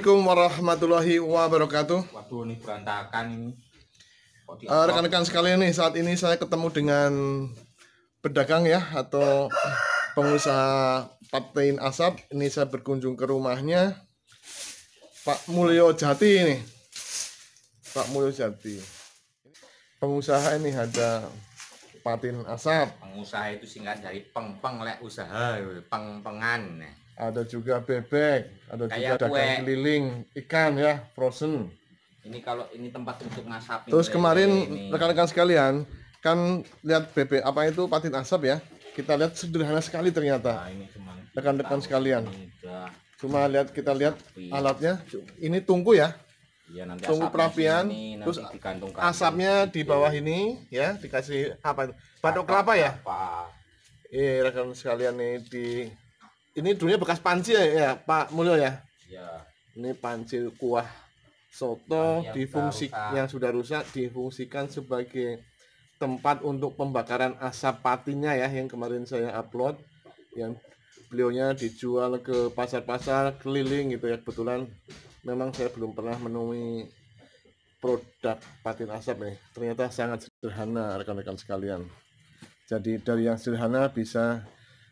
Assalamualaikum warahmatullahi wabarakatuh. Waduh, ini berantakan ini. Uh, rekan-rekan sekalian nih, saat ini saya ketemu dengan pedagang ya atau pengusaha patein Asap. Ini saya berkunjung ke rumahnya Pak Mulyo Jati ini. Pak Mulyo Jati. Pengusaha ini ada Patin Asap. Pengusaha itu singkat dari peng-peng lek usaha, peng-pengan ada juga bebek, ada Kayak juga daging kue. keliling, ikan ya, frozen. Ini kalau ini tempat untuk ngasap. Terus kemarin rekan-rekan sekalian kan lihat bebek apa itu patin asap ya. Kita lihat sederhana sekali ternyata. Nah, rekan-rekan sekalian. Cuma lihat kita lihat alatnya. Ini tunggu ya. Ya, nanti tunggu perapian terus asapnya di iya. bawah ini ya dikasih apa itu batok kelapa ya Iya eh rekan sekalian nih di ini dulunya bekas panci ya, ya Pak Mulyo ya. Iya. Ini panci kuah soto yang difungsi yang sudah rusak difungsikan sebagai tempat untuk pembakaran asap patinya ya yang kemarin saya upload yang beliaunya dijual ke pasar-pasar keliling gitu ya kebetulan memang saya belum pernah menemui produk patin asap nih ternyata sangat sederhana rekan-rekan sekalian jadi dari yang sederhana bisa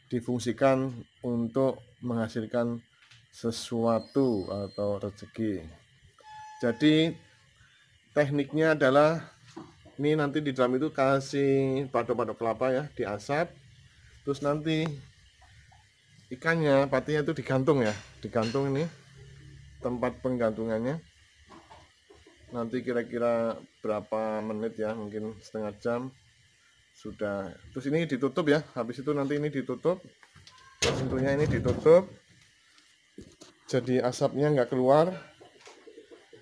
difungsikan untuk menghasilkan sesuatu atau rezeki. Jadi tekniknya adalah ini nanti di dalam itu kasih padok-padok kelapa ya diasap terus nanti ikannya patinya itu digantung ya digantung ini tempat penggantungannya nanti kira-kira berapa menit ya mungkin setengah jam sudah terus ini ditutup ya habis itu nanti ini ditutup tentunya ini ditutup jadi asapnya nggak keluar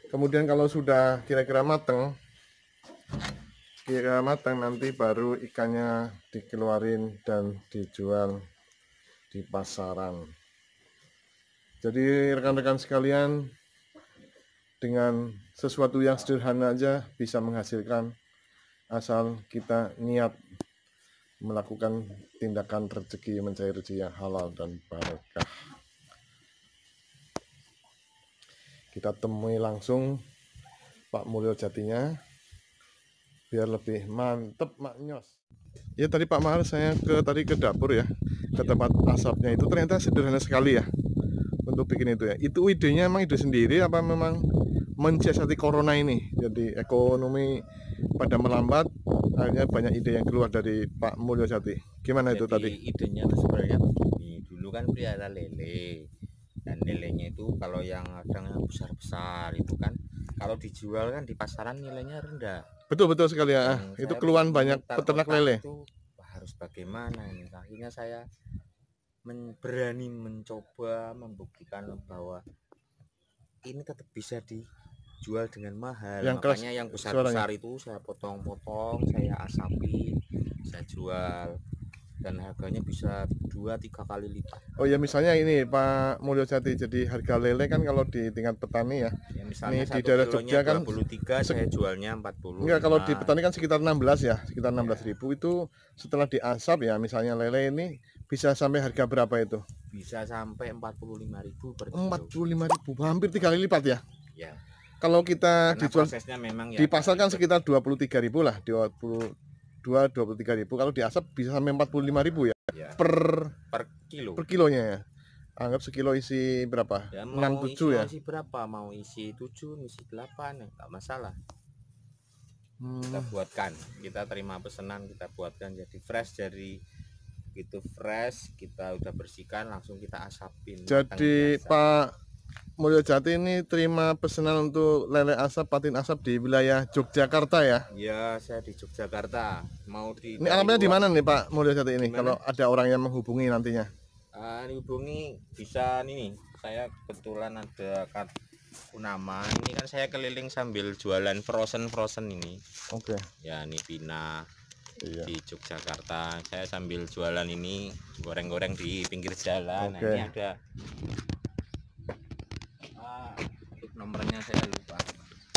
kemudian kalau sudah kira-kira mateng kira matang nanti baru ikannya dikeluarin dan dijual di pasaran jadi rekan-rekan sekalian dengan sesuatu yang sederhana aja bisa menghasilkan asal kita niat melakukan tindakan rezeki mencari rezeki yang halal dan barokah. Kita temui langsung Pak Mulyo Jatinya biar lebih mantep maknyos. Ya tadi Pak Mahar saya ke tadi ke dapur ya ke tempat asapnya itu ternyata sederhana sekali ya untuk bikin itu ya. Itu idenya emang ide sendiri apa memang mencesati corona ini jadi ekonomi pada melambat akhirnya banyak ide yang keluar dari Pak Mulyo Sati gimana jadi, itu tadi idenya itu sebenarnya begini dulu kan pria lele dan lelenya itu kalau yang kadang besar-besar itu kan kalau dijual kan di pasaran nilainya rendah betul betul sekali ya dan itu keluhan banyak peternak lele itu harus bagaimana ini akhirnya saya men berani mencoba membuktikan bahwa ini tetap bisa dijual dengan mahal yang makanya yang besar besar suaranya. itu saya potong-potong saya asapi saya jual dan harganya bisa dua tiga kali lipat. Oh ya misalnya ini Pak Mulyo Jati jadi harga lele kan kalau di tingkat petani ya. ya misalnya ini di daerah Jogja kan 23 saya jualnya 40. Enggak kalau di petani kan sekitar 16 ya, sekitar 16 ya. ribu itu setelah diasap ya misalnya lele ini bisa sampai harga berapa itu? bisa sampai 45 ribu per kilo. 45 ribu hampir tiga kali lipat ya ya kalau kita Karena dijual memang ya, dipasarkan sekitar 23 gitu. ribu lah 22 23 ribu kalau di asap bisa sampai 45 ribu ya, ya. per per kilo per kilonya ya anggap sekilo isi berapa? Ya, mau 67 ya. Mau isi berapa? Mau isi 7, isi 8 enggak ya, masalah. Hmm. Kita buatkan, kita terima pesanan, kita buatkan jadi fresh dari begitu fresh kita udah bersihkan langsung kita asapin jadi Pak Mulyo Jati ini terima pesanan untuk lele asap patin asap di wilayah Yogyakarta ya? Iya, saya di Yogyakarta. Mau di Ini alamatnya di mana nih Pak Mulyo Jati ini? Dimana? Kalau ada orang yang menghubungi nantinya? Uh, hubungi bisa nih. Saya kebetulan ada kartu Unama. Ini kan saya keliling sambil jualan frozen frozen ini. Oke. Okay. Ya, ini pina, iya. di Yogyakarta saya sambil jualan ini goreng-goreng di pinggir jalan okay. nah, ini ada ah, nomornya saya lupa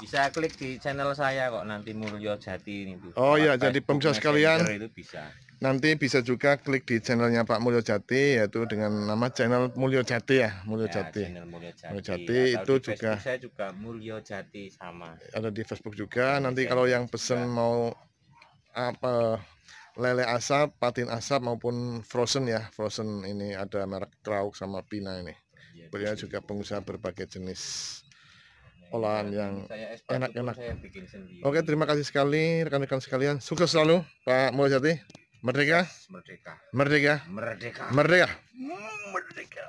bisa klik di channel saya kok nanti Mulyo Jati ini tuh. Oh iya jadi pemirsa sekalian itu bisa nanti bisa juga klik di channelnya Pak Mulyo Jati yaitu dengan nama channel Mulyo Jati ya Mulyo ya, Jati Mulyo Jati, Mulyo Jati itu juga saya juga Mulyo Jati sama ada di Facebook juga nanti Jati kalau yang pesen juga. mau apa lele asap, patin asap maupun frozen ya. Frozen ini ada merek Krauk sama Pina ini. Iya, Beliau juga pengusaha berbagai jenis iya, olahan iya. yang enak-enak. Oke, terima kasih sekali rekan-rekan sekalian. Sukses selalu Pak Mulyati. Merdeka. Merdeka. Merdeka. Merdeka. Merdeka. Mm, merdeka.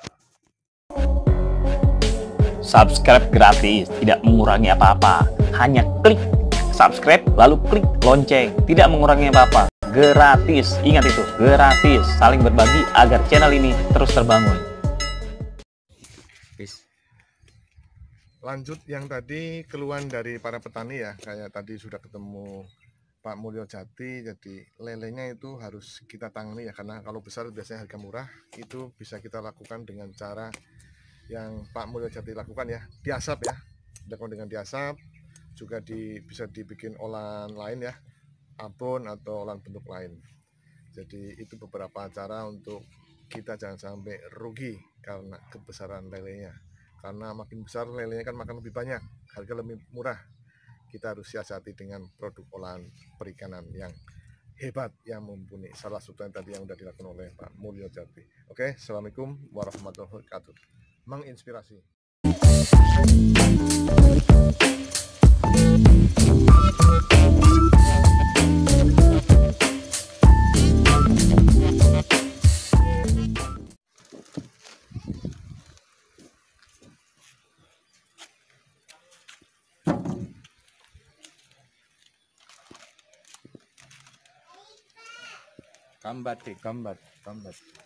Subscribe gratis, tidak mengurangi apa-apa. Hanya klik subscribe, lalu klik lonceng. Tidak mengurangi apa-apa, gratis. Ingat itu, gratis. Saling berbagi agar channel ini terus terbangun. Lanjut yang tadi keluhan dari para petani ya, kayak tadi sudah ketemu Pak Mulyo Jati, jadi lelenya itu harus kita tangani ya, karena kalau besar biasanya harga murah, itu bisa kita lakukan dengan cara yang Pak Mulyo Jati lakukan ya, diasap ya, dengan dengan diasap, juga di, bisa dibikin olahan lain ya abon atau olahan bentuk lain jadi itu beberapa cara untuk kita jangan sampai rugi karena kebesaran lelenya karena makin besar lelenya kan makan lebih banyak harga lebih murah kita harus siasati dengan produk olahan perikanan yang hebat yang mumpuni salah satu yang tadi yang sudah dilakukan oleh Pak Mulyo Jati oke Assalamualaikum warahmatullahi wabarakatuh menginspirasi कम बात है कम बात कम बात